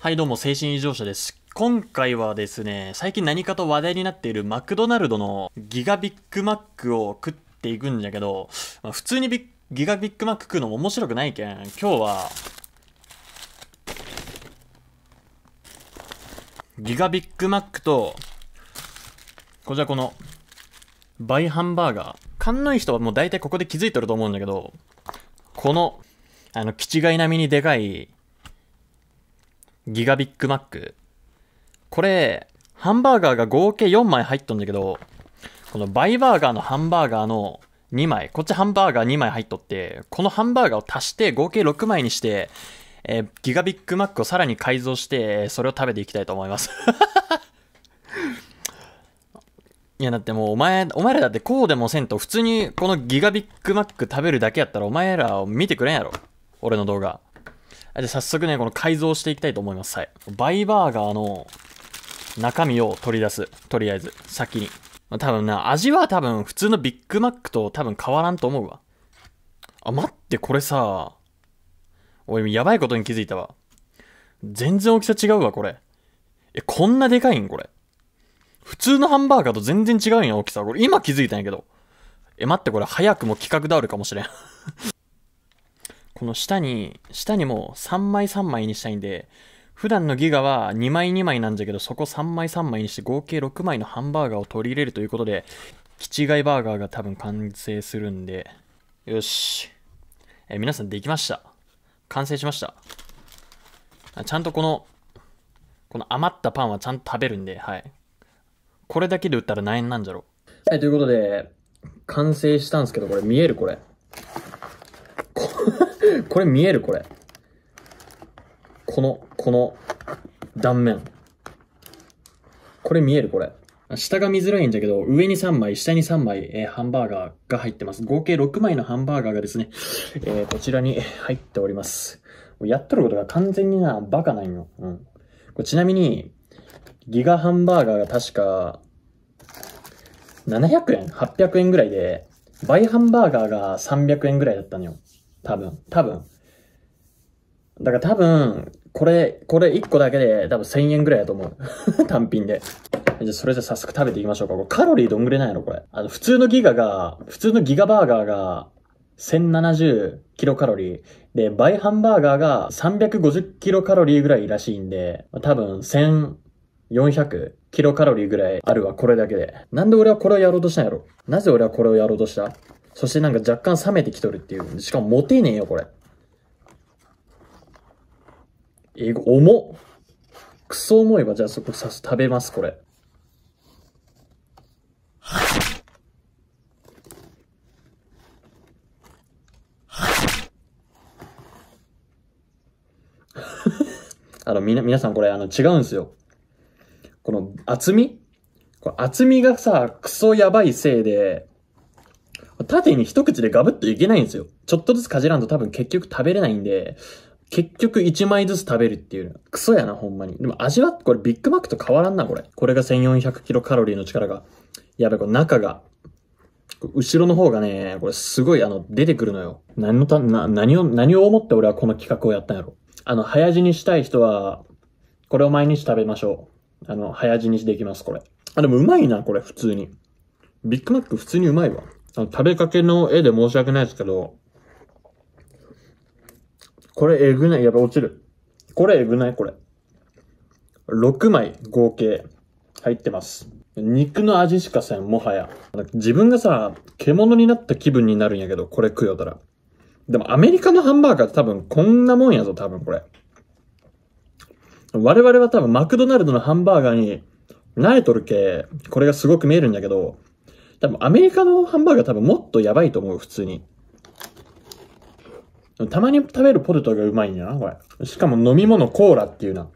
はいどうも精神異常者です今回はですね最近何かと話題になっているマクドナルドのギガビッグマックを食っていくんじゃけど、まあ、普通にビギガビッグマック食うのも面白くないけん今日はギガビッグマックとこちらこの倍ハンバーガー勘のいい人はもう大体ここで気づいてると思うんだけどこのあの、気違い並みにでかいギガビッグマック。これ、ハンバーガーが合計4枚入っとんだけど、このバイバーガーのハンバーガーの2枚、こっちハンバーガー2枚入っとって、このハンバーガーを足して合計6枚にして、えー、ギガビッグマックをさらに改造して、それを食べていきたいと思います いや、だってもうお前、お前らだってこうでもせんと、普通にこのギガビッグマック食べるだけやったらお前らを見てくれんやろ。俺の動画。じゃ早速ね、この改造していきたいと思います。はい。バイバーガーの中身を取り出す。とりあえず、先に。まあ、多分な、味は多分普通のビッグマックと多分変わらんと思うわ。あ、待って、これさ、俺やばいことに気づいたわ。全然大きさ違うわ、これ。え、こんなでかいんこれ。普通のハンバーガーと全然違うんや、大きさ。これ今気づいたんやけど。え、待って、これ早くも企画倒るかもしれんこの下に、下にも3枚3枚にしたいんで、普段のギガは2枚2枚なんじゃけど、そこ3枚3枚にして合計6枚のハンバーガーを取り入れるということで、キチガイバーガーが多分完成するんで、よし。え皆さんできました。完成しました。ちゃんとこの、この余ったパンはちゃんと食べるんで、はい。これだけで売ったら何円なんじゃろう。はい、ということで、完成したんですけど、これ見えるこれ。これ見えるこれ。この、この断面。これ見えるこれ。下が見づらいんだけど、上に3枚、下に3枚、えー、ハンバーガーが入ってます。合計6枚のハンバーガーがですね、えー、こちらに入っております。やっとることが完全にな、バカなんよ。うん。これちなみに、ギガハンバーガーが確か、700円 ?800 円ぐらいで、倍ハンバーガーが300円ぐらいだったのよ。多分。多分。だから多分、これ、これ1個だけで多分1000円ぐらいだと思う。単品で。じゃそれじゃ早速食べていきましょうか。これカロリーどんぐらいなんやろこれ。あの、普通のギガが、普通のギガバーガーが、1070キロカロリー。で、倍ハンバーガーが350キロカロリーぐらいらしいんで、多分1400キロカロリーぐらいあるわ、これだけで。なんで俺はこれをやろうとしたんやろなぜ俺はこれをやろうとしたそしてなんか若干冷めてきとるっていう。しかもモテねえよ、これ。え、重っ。クソ重いわ。じゃあそこさ、食べます、これ。あの、みな、皆さんこれ、あの、違うんですよ。この、厚みこれ厚みがさ、クソやばいせいで、縦に一口でガブッといけないんですよ。ちょっとずつかじらんと多分結局食べれないんで、結局1枚ずつ食べるっていう。クソやな、ほんまに。でも味は、これビッグマックと変わらんな、これ。これが1400キロカロリーの力が。やべ、これ中が。後ろの方がね、これすごいあの、出てくるのよ。何のた、な、何を、何を思って俺はこの企画をやったんやろ。あの、早死にしたい人は、これを毎日食べましょう。あの、早死にできます、これ。あ、でもうまいな、これ、普通に。ビッグマック普通にうまいわ。あの食べかけの絵で申し訳ないですけど、これえぐない。やぱ落ちる。これえぐないこれ。6枚合計入ってます。肉の味しかせん、もはや。自分がさ、獣になった気分になるんやけど、これ食うよたら。でもアメリカのハンバーガーって多分こんなもんやぞ、多分これ。我々は多分マクドナルドのハンバーガーに慣れとるけ、これがすごく見えるんだけど、多分アメリカのハンバーガー多分もっとやばいと思う、普通に。たまに食べるポテトがうまいんやな、これ。しかも飲み物コーラっていうな。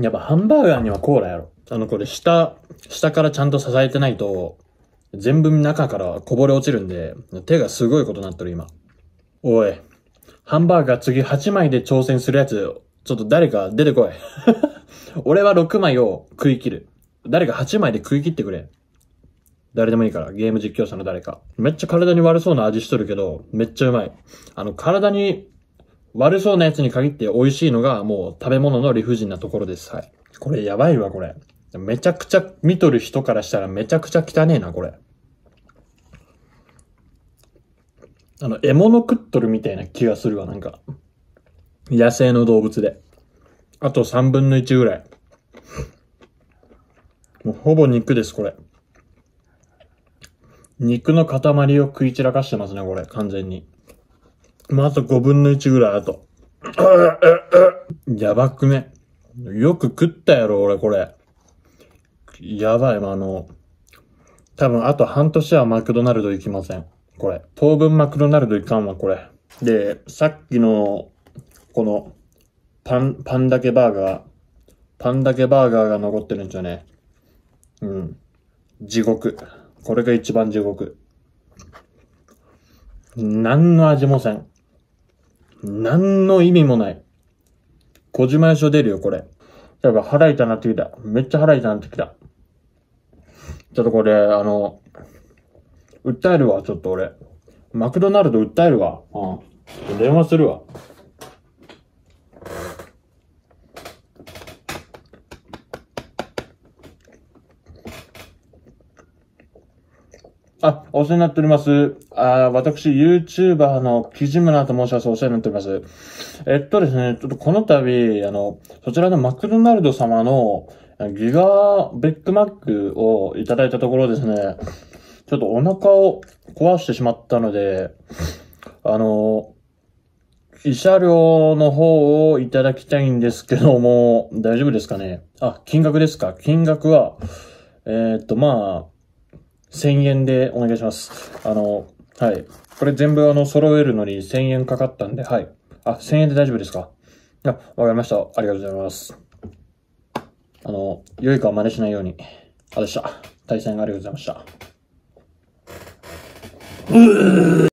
やっぱハンバーガーにはコーラやろ。あの、これ下、下からちゃんと支えてないと、全部中からこぼれ落ちるんで、手がすごいことになってる今。おい、ハンバーガー次8枚で挑戦するやつ、ちょっと誰か出てこい。俺は6枚を食い切る。誰か8枚で食い切ってくれ。誰でもいいから、ゲーム実況者の誰か。めっちゃ体に悪そうな味しとるけど、めっちゃうまい。あの、体に悪そうなやつに限って美味しいのが、もう食べ物の理不尽なところです。はい。これやばいわ、これ。めちゃくちゃ見とる人からしたらめちゃくちゃ汚えな、これ。あの、獲物食っとるみたいな気がするわ、なんか。野生の動物で。あと3分の1ぐらい。もうほぼ肉です、これ。肉の塊を食い散らかしてますね、これ、完全に。まあ、あと5分の1ぐらい、あと。やばくね。よく食ったやろ、俺、これ。やばい、まあ、あの、多分、あと半年はマクドナルド行きません。これ。当分マクドナルド行かんわ、これ。で、さっきのこの、パン、パンだけバーガー、パンだけバーガーが残ってるんですよね。うん。地獄。これが一番地獄。何の味もせん。何の意味もない。小島屋所出るよ、これ。やば腹痛なってきた。めっちゃ腹痛なってきた。ちょっとこれ、あの、訴えるわ、ちょっと俺。マクドナルド訴えるわ。うん。電話するわ。あ、お世話になっております。あ私、YouTuber の木地村と申します。お世話になっております。えっとですね、ちょっとこの度、あの、そちらのマクドナルド様のギガベックマックをいただいたところですね、ちょっとお腹を壊してしまったので、あの、慰謝料の方をいただきたいんですけども、大丈夫ですかねあ、金額ですか金額は、えー、っと、まあ、1000円でお願いします。あの、はい。これ全部あの、揃えるのに1000円かかったんで、はい。あ、1000円で大丈夫ですかいや、わかりました。ありがとうございます。あの、良いか真似しないように。あでした。対戦ありがとうございました。